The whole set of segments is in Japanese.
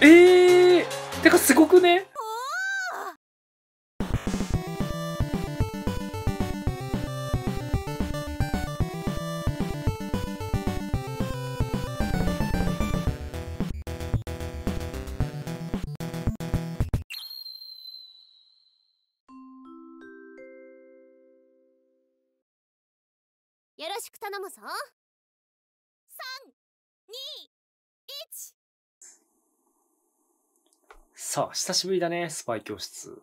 ええー、てかすごくねよろしく頼むぞさあ、久しぶりだね、スパイ教室。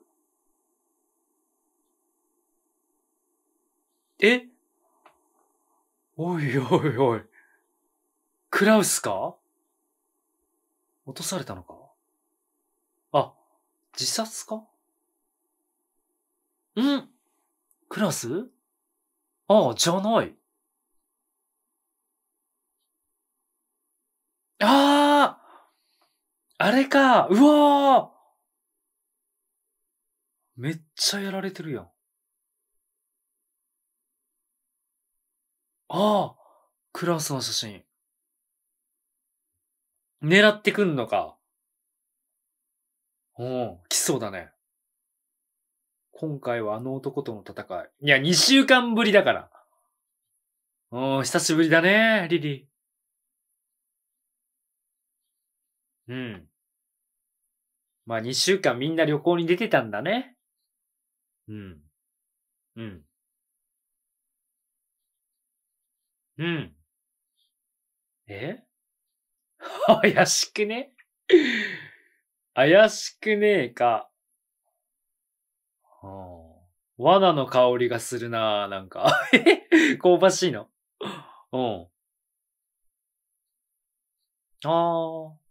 えおいおいおい。クラウスか落とされたのかあ、自殺かんクラスああ、じゃない。あああれかうわーめっちゃやられてるやん。ああクラスの写真。狙ってくんのか。うん、来そうだね。今回はあの男との戦い。いや、2週間ぶりだから。うん、久しぶりだね、リリー。うん。まあ二週間みんな旅行に出てたんだね。うん。うん。うん。え怪しくね怪しくねえか。はあ、罠の香りがするななんか 香ばしいの。うん。ああ。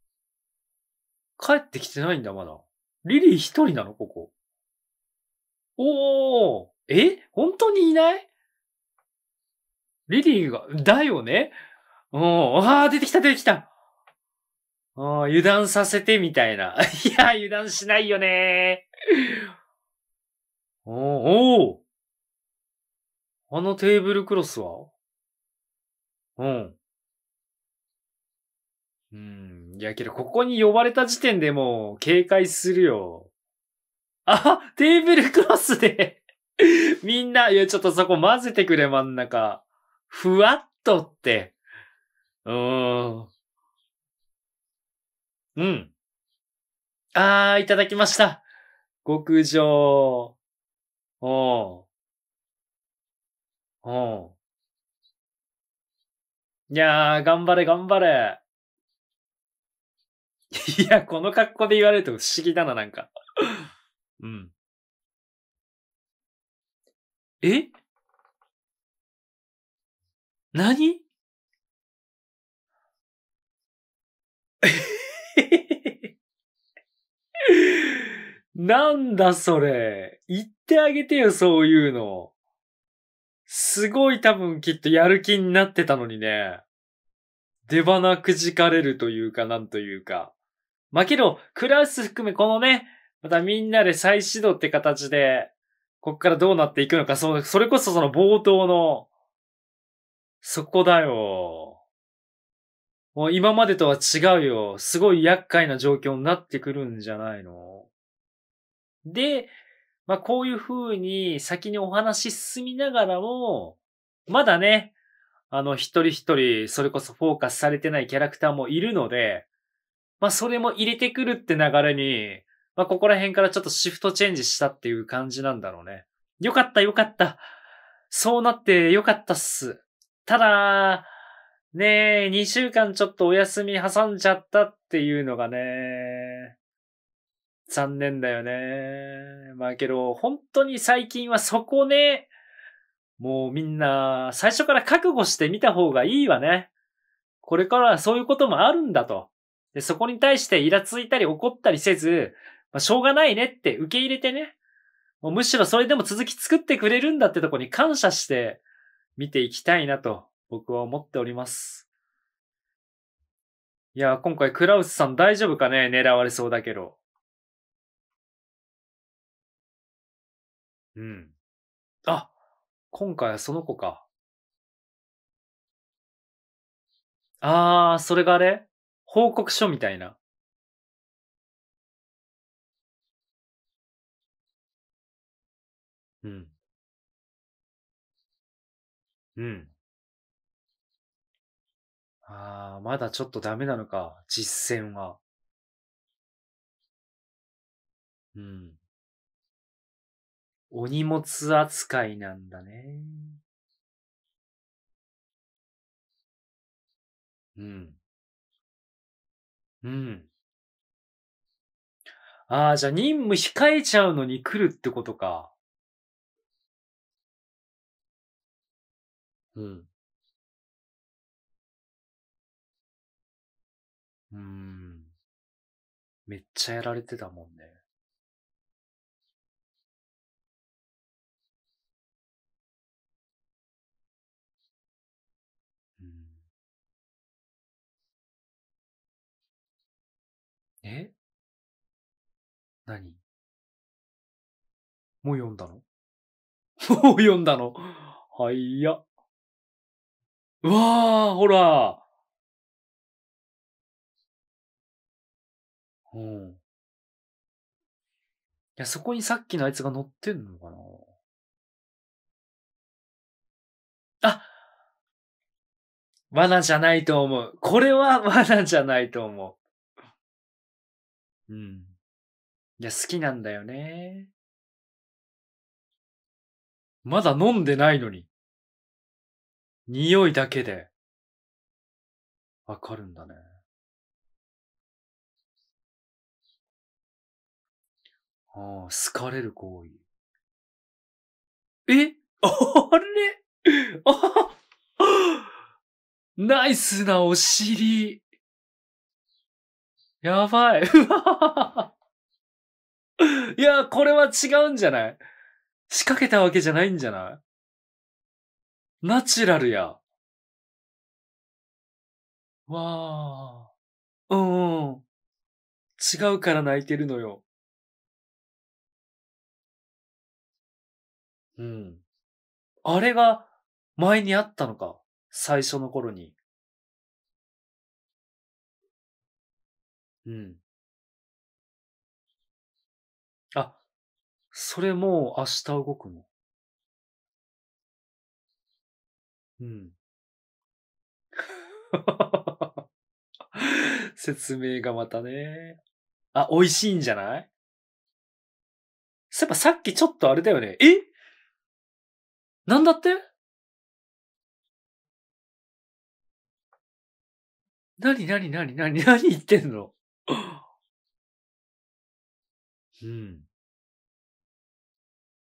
帰ってきてないんだ、まだ。リリー一人なの、ここ。おーえ本当にいないリリーが、だよねうん。ああ、出てきた、出てきた。ああ、油断させて、みたいな。いや、油断しないよねー。おおあのテーブルクロスはうん。うん。いやけど、ここに呼ばれた時点でもう警戒するよ。あテーブルクロスで みんな、いや、ちょっとそこ混ぜてくれ、真ん中。ふわっとって。うーん。うん。あー、いただきました。極上。おうん。ういやー、頑張れ、頑張れ。いや、この格好で言われると不思議だな、なんか。うん。え何 なんだそれ。言ってあげてよ、そういうの。すごい多分きっとやる気になってたのにね。出花くじかれるというか、なんというか。まあけど、クラス含めこのね、またみんなで再始動って形で、こっからどうなっていくのか、そそれこそその冒頭の、そこだよ。もう今までとは違うよ。すごい厄介な状況になってくるんじゃないので、まあこういう風に先にお話進みながらも、まだね、あの一人一人それこそフォーカスされてないキャラクターもいるので、まあそれも入れてくるって流れに、まあここら辺からちょっとシフトチェンジしたっていう感じなんだろうね。よかったよかった。そうなってよかったっす。ただ、ねえ、2週間ちょっとお休み挟んじゃったっていうのがね、残念だよね。まあけど、本当に最近はそこね、もうみんな最初から覚悟してみた方がいいわね。これからはそういうこともあるんだと。で、そこに対してイラついたり怒ったりせず、まあ、しょうがないねって受け入れてね、もうむしろそれでも続き作ってくれるんだってとこに感謝して見ていきたいなと僕は思っております。いや、今回クラウスさん大丈夫かね狙われそうだけど。うん。あ、今回はその子か。あー、それがあれ報告書みたいな。うん。うん。ああ、まだちょっとダメなのか、実践は。うん。お荷物扱いなんだね。うん。うん。ああ、じゃあ任務控えちゃうのに来るってことか。うん。うーん。めっちゃやられてたもんね。え何もう読んだのもう読んだのはいや。うわー、ほら。うん。いや、そこにさっきのあいつが乗ってんのかなあ罠じゃないと思う。これは 罠じゃないと思う。うん。いや、好きなんだよね。まだ飲んでないのに。匂いだけで。わかるんだね。ああ、好かれる行為。え あれ あ ナイスなお尻。やばい。うわいや、これは違うんじゃない仕掛けたわけじゃないんじゃないナチュラルや。わあ。ううん。違うから泣いてるのよ。うん。あれが前にあったのか。最初の頃に。うん。あ、それもう明日動くの。うん。説明がまたね。あ、美味しいんじゃないそういえばさっきちょっとあれだよね。えなんだってなになになになになに言ってんのうん。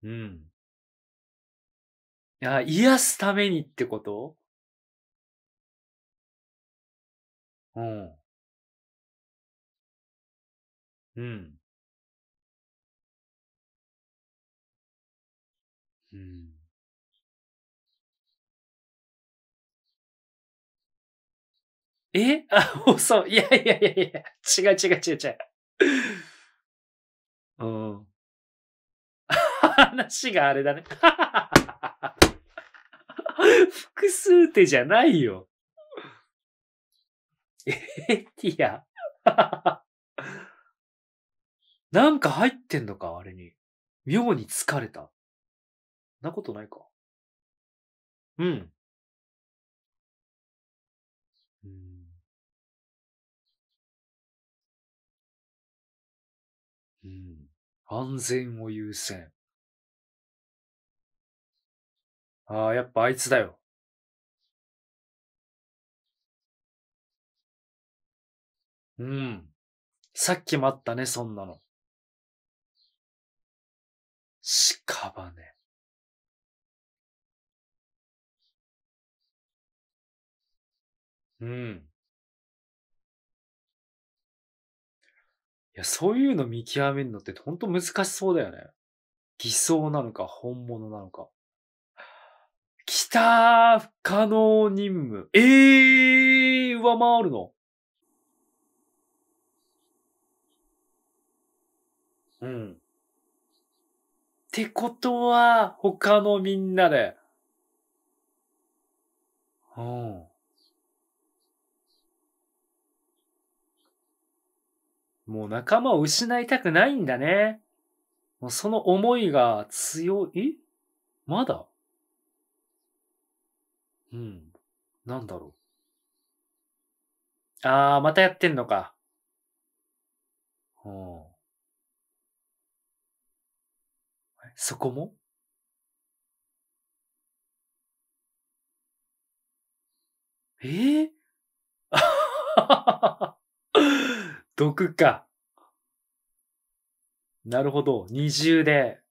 うん。いや、癒すためにってことうん。うん。うん。え あ、遅い。いやいやいやいや、違う違う違う違う。うん。話があれだね。複数手じゃないよ。えティア。なんか入ってんのか、あれに。妙に疲れた。なことないか。うん。うん、安全を優先。ああ、やっぱあいつだよ。うん。さっきもあったね、そんなの。屍。うん。いや、そういうの見極めるのってほんと難しそうだよね。偽装なのか本物なのか。きたー不可能任務。ええー、上回るのうん。ってことは、他のみんなで。うん。もう仲間を失いたくないんだね。もうその思いが強いまだうん。なんだろう。あー、またやってんのか。うん。そこもええー 毒か。なるほど。二重で。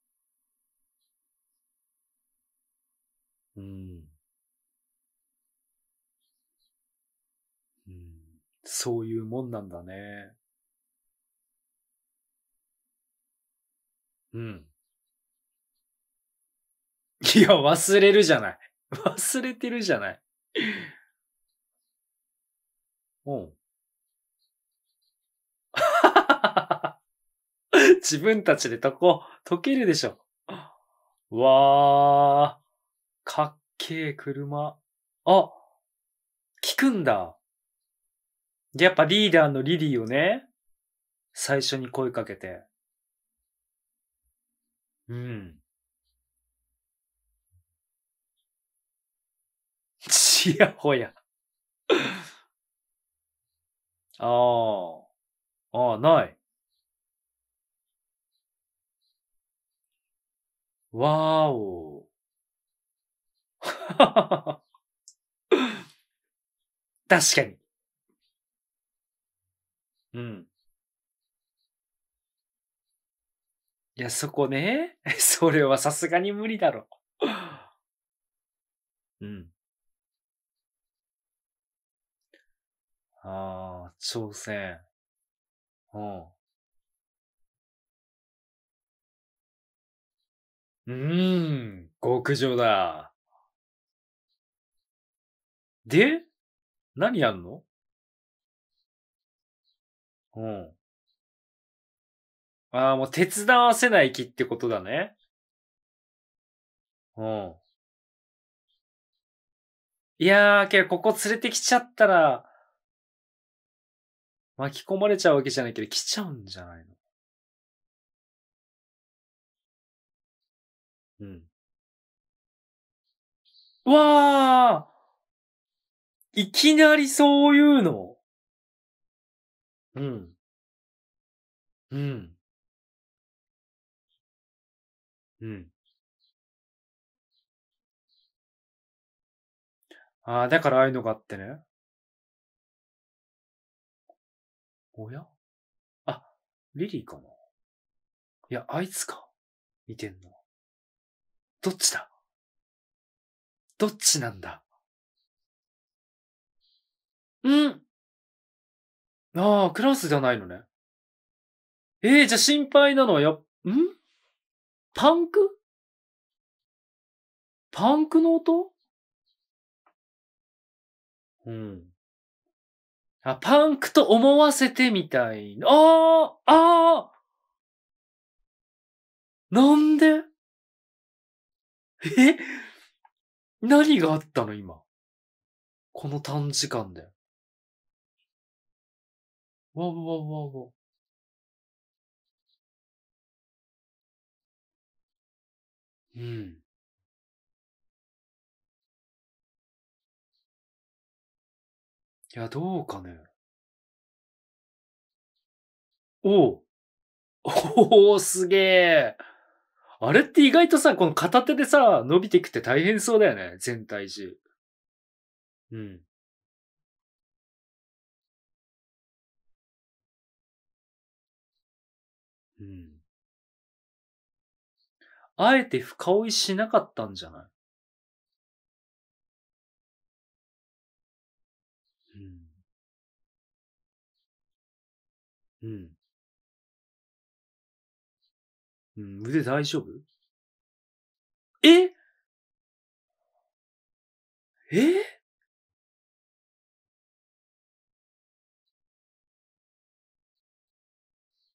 うん。うん。そういうもんなんだね。うん。いや、忘れるじゃない。忘れてるじゃない。うん。自分たちで解こう。解けるでしょ。わー。かっけえ車。あ聞くんだ。やっぱリーダーのリリーをね、最初に声かけて。うん。ちやほやああ。ああ、ない。わーおー。確かに。うん。いや、そこね。それはさすがに無理だろう。うん。ああ、挑戦。うん。うーん、極上だ。で何やんのうん。ああ、もう手伝わせない気ってことだね。うん。いやー、けどここ連れてきちゃったら、巻き込まれちゃうわけじゃないけど、来ちゃうんじゃないのうん。わあいきなりそういうのうん。うん。うん。ああ、だからああいうのがあってね。おやあ、リリーかないや、あいつか。見てんの。どっちだどっちなんだんああ、クラスじゃないのね。ええー、じゃあ心配なのはや、んパンクパンクの音うん。あ、パンクと思わせてみたい。ああああなんでえ何があったの今。この短時間で。わわわわ。うん。いや、どうかね。おおおおすげえあれって意外とさ、この片手でさ、伸びていくって大変そうだよね。全体重。うん。うん。あえて深追いしなかったんじゃないうん。うん。うん、腕大丈夫ええ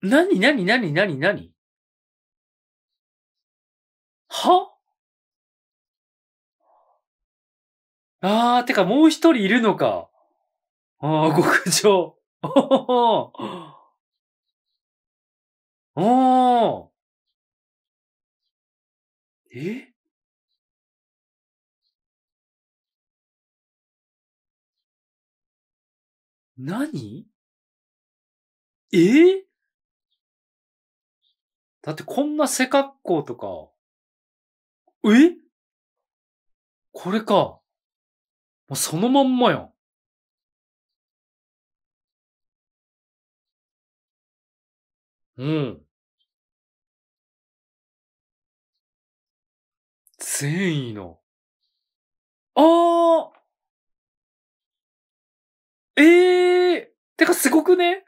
なになになになになにはあー、てかもう一人いるのか。ああ、極上。お おえ何えだってこんな背格好とか、えこれか。もうそのまんまやん。うん。善意の。ああええー、てかすごくね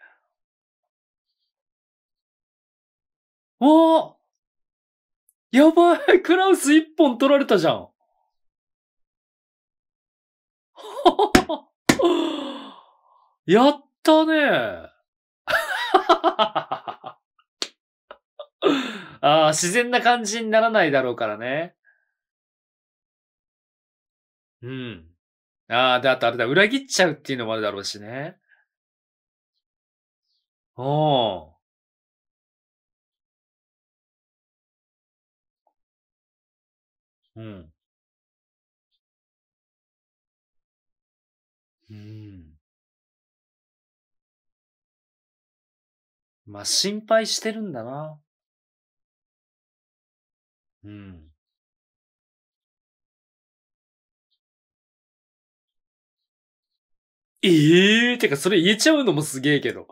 わあやばい クラウス一本取られたじゃん やったね ああ、自然な感じにならないだろうからね。うん。ああ、で、あとあれだ、裏切っちゃうっていうのもあるだろうしね。おお。うん。うん。まあ、心配してるんだな。うん。ええー、てかそれ言えちゃうのもすげえけど。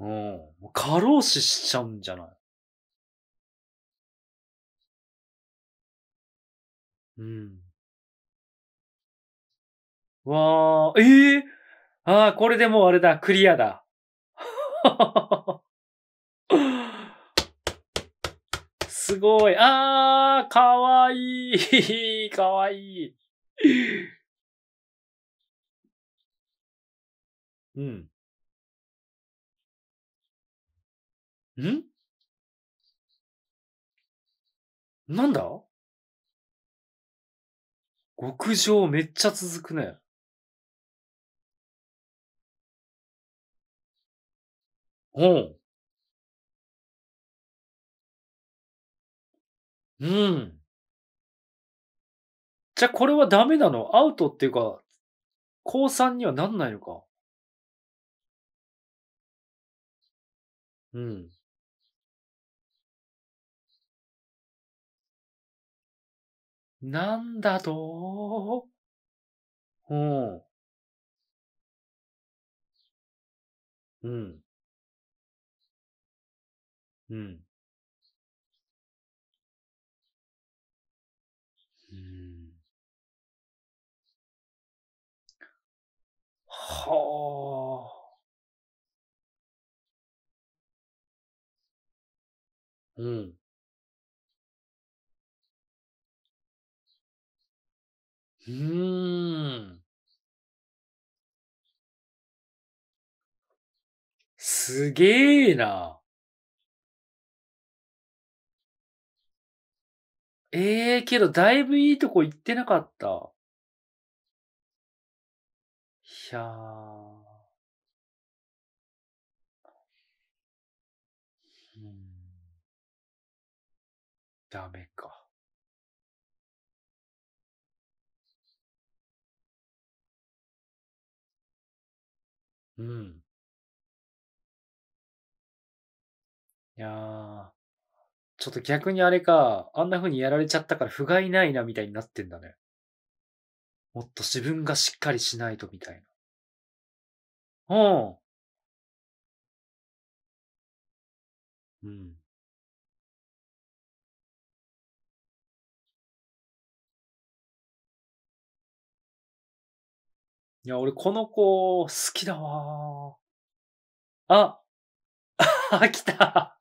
うん。過労死しちゃうんじゃないうん。わー、ええー、ああ、これでもうあれだ、クリアだ。すごい。ああ、かわいい。かわいい。うん。んなんだ極上めっちゃ続くね。うん。うん。じゃあこれはダメなのアウトっていうか、高3にはなんないのか。うん。なんだとうん。うん。うん。はあ。うん。うーん。すげえな。ええけど、だいぶいいとこ行ってなかった。しゃー。うん。ダメか。うん。いやー。ちょっと逆にあれか、あんな風にやられちゃったから不甲斐ないなみたいになってんだね。もっと自分がしっかりしないとみたいな。うん。うん。いや、俺この子好きだわ。あ、来た。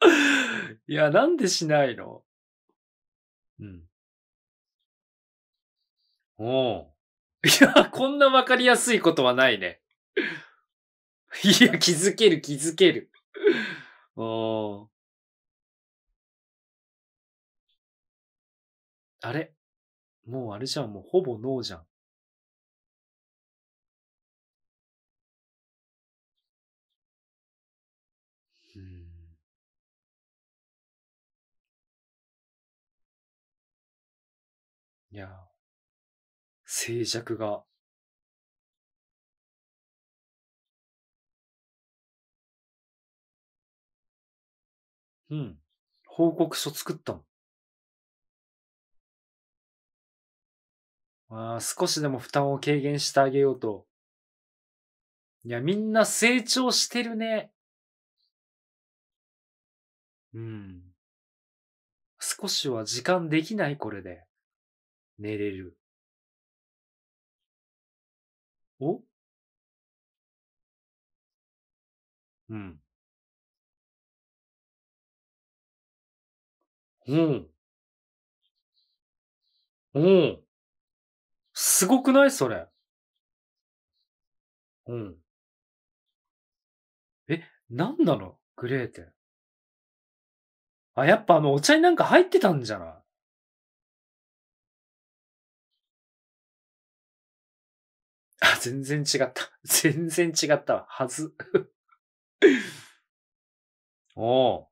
いや、なんでしないのうん。おう。いや、こんなわかりやすいことはないね。いや、気づける、気づける。ああ。あれもうあれじゃん、もうほぼノーじゃん。いや、静寂がうん。報告書作ったもん。まあ、少しでも負担を軽減してあげようと。いや、みんな成長してるね。うん。少しは時間できないこれで。寝れる。おうん。うん。うん。すごくないそれ。うん。え、なんなのグレーテン。あ、やっぱあの、お茶になんか入ってたんじゃないあ、全然違った。全然違ったはず。おう。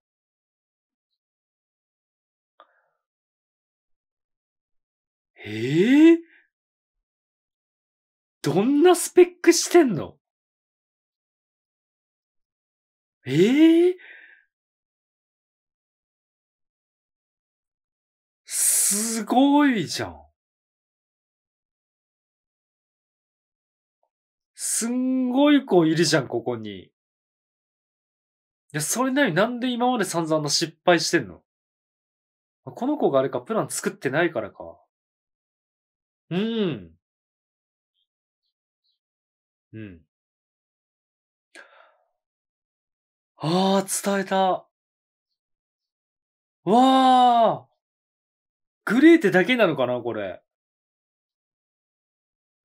ええー、どんなスペックしてんのええー、すごいじゃん。すんごい子いるじゃん、ここに。いや、それなのになんで今まで散々の失敗してんのこの子があれか、プラン作ってないからか。うん。うん。ああ、伝えた。わあグレーテだけなのかなこれ。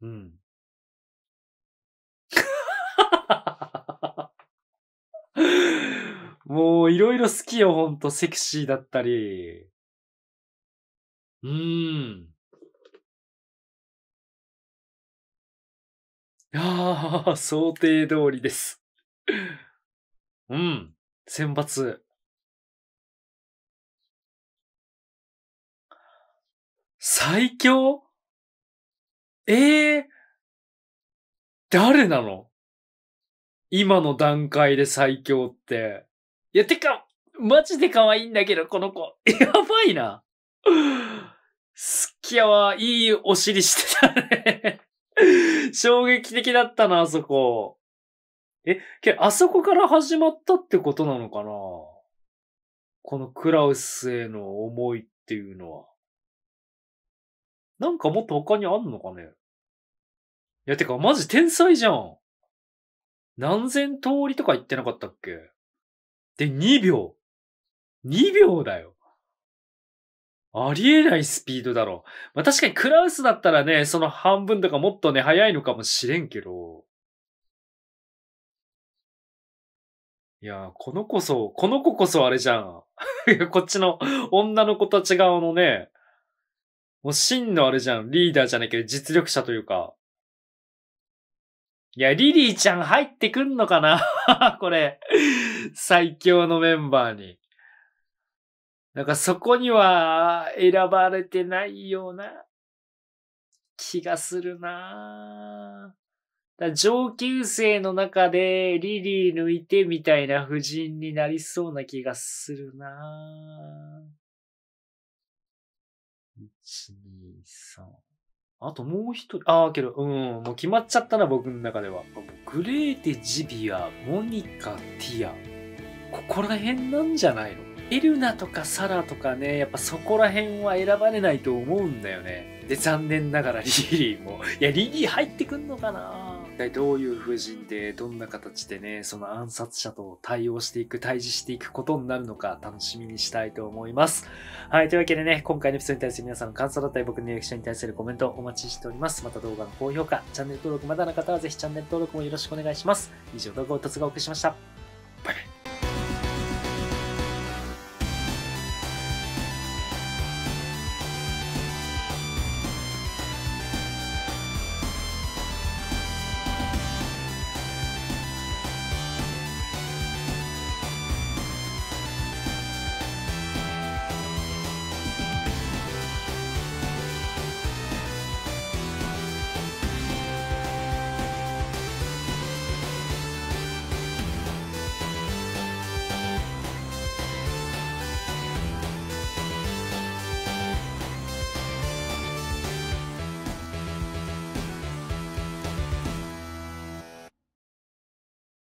うん。もういろいろ好きよ、ほんと。セクシーだったり。うーん。ああ、想定通りです。うん、選抜。最強ええー、誰なの今の段階で最強って。いや、てか、マジで可愛いんだけど、この子。やばいな。好きやわ、いいお尻してたね 衝撃的だったな、あそこ。え、けあそこから始まったってことなのかなこのクラウスへの思いっていうのは。なんかもっと他にあんのかねいや、てか、マジ天才じゃん。何千通りとか言ってなかったっけで、2秒。2秒だよ。ありえないスピードだろ。まあ、確かにクラウスだったらね、その半分とかもっとね、早いのかもしれんけど。いやこの子こそ、この子こそあれじゃん。こっちの女の子たち側のね、もう真のあれじゃん。リーダーじゃないけど、実力者というか。いや、リリーちゃん入ってくんのかな これ。最強のメンバーに。なんかそこには選ばれてないような気がするなだ上級生の中でリリー抜いてみたいな夫人になりそうな気がするな1、2、3。あともう一人。ああ、けど、うん、もう決まっちゃったな、僕の中では。グレーテ・ジビア、モニカ・ティア。ここら辺なんじゃないのエルナとかサラとかね、やっぱそこら辺は選ばれないと思うんだよね。で、残念ながらリリーも。いや、リリー入ってくんのかな一体どういう布陣で、どんな形でね、その暗殺者と対応していく、対峙していくことになるのか、楽しみにしたいと思います。はい、というわけでね、今回のエピソードに対する皆さんの感想だったり、僕の役者に対するコメントお待ちしております。また動画の高評価、チャンネル登録まだの方はぜひチャンネル登録もよろしくお願いします。以上、動画を突がお送りしました。